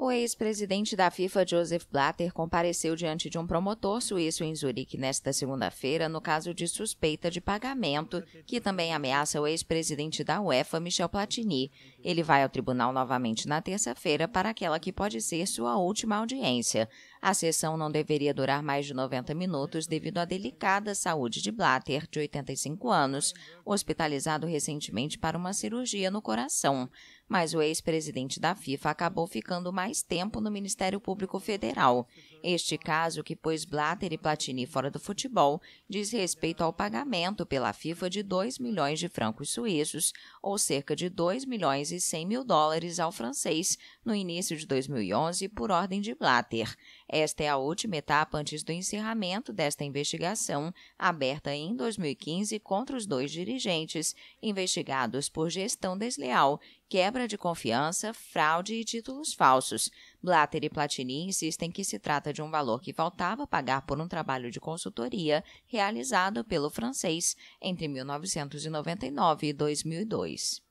O ex-presidente da FIFA, Joseph Blatter, compareceu diante de um promotor suíço em Zurique nesta segunda-feira no caso de suspeita de pagamento, que também ameaça o ex-presidente da UEFA, Michel Platini. Ele vai ao tribunal novamente na terça-feira para aquela que pode ser sua última audiência. A sessão não deveria durar mais de 90 minutos devido à delicada saúde de Blatter, de 85 anos, hospitalizado recentemente para uma cirurgia no coração. Mas o ex-presidente da FIFA acabou ficando mais mais tempo no Ministério Público Federal. Este caso, que pôs Blatter e Platini fora do futebol, diz respeito ao pagamento pela FIFA de 2 milhões de francos suíços, ou cerca de 2 milhões e 100 mil dólares ao francês, no início de 2011, por ordem de Blatter. Esta é a última etapa antes do encerramento desta investigação, aberta em 2015 contra os dois dirigentes, investigados por gestão desleal, quebra de confiança, fraude e títulos falsos. Blatter e Platini insistem que se trata de um valor que faltava pagar por um trabalho de consultoria realizado pelo francês entre 1999 e 2002.